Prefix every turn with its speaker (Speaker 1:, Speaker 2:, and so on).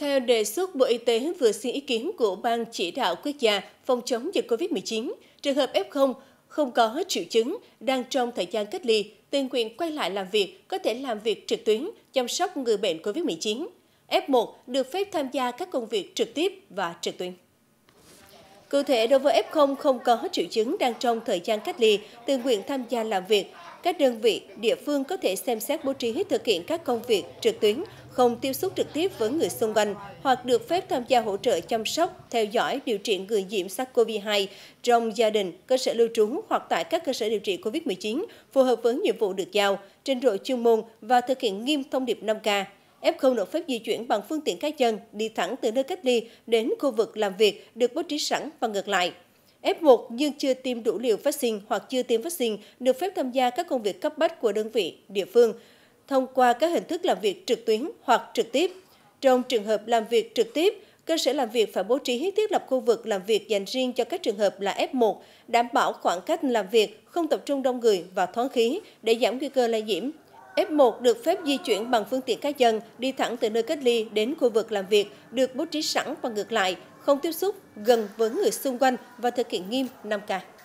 Speaker 1: Theo đề xuất Bộ Y tế vừa xin ý kiến của Ban Chỉ đạo Quốc gia phòng chống dịch COVID-19, trường hợp F0 không có triệu chứng, đang trong thời gian cách ly, tình nguyện quay lại làm việc, có thể làm việc trực tuyến, chăm sóc người bệnh COVID-19. F1 được phép tham gia các công việc trực tiếp và trực tuyến. Cụ thể, đối với F0 không có triệu chứng đang trong thời gian cách ly, tự nguyện tham gia làm việc, các đơn vị, địa phương có thể xem xét bố trí thực hiện các công việc trực tuyến không tiếp xúc trực tiếp với người xung quanh hoặc được phép tham gia hỗ trợ chăm sóc, theo dõi, điều trị người nhiễm SARS-CoV-2 trong gia đình, cơ sở lưu trú hoặc tại các cơ sở điều trị COVID-19 phù hợp với nhiệm vụ được giao, trên độ chuyên môn và thực hiện nghiêm thông điệp 5K. F0 được phép di chuyển bằng phương tiện cá nhân, đi thẳng từ nơi cách ly đến khu vực làm việc được bố trí sẵn và ngược lại. F1 nhưng chưa tiêm đủ liều vaccine hoặc chưa tiêm vaccine được phép tham gia các công việc cấp bách của đơn vị, địa phương, thông qua các hình thức làm việc trực tuyến hoặc trực tiếp. Trong trường hợp làm việc trực tiếp, cơ sở làm việc phải bố trí thiết lập khu vực làm việc dành riêng cho các trường hợp là F1, đảm bảo khoảng cách làm việc, không tập trung đông người và thoáng khí để giảm nguy cơ lây nhiễm. F1 được phép di chuyển bằng phương tiện cá nhân, đi thẳng từ nơi cách ly đến khu vực làm việc, được bố trí sẵn và ngược lại, không tiếp xúc gần với người xung quanh và thực hiện nghiêm 5K.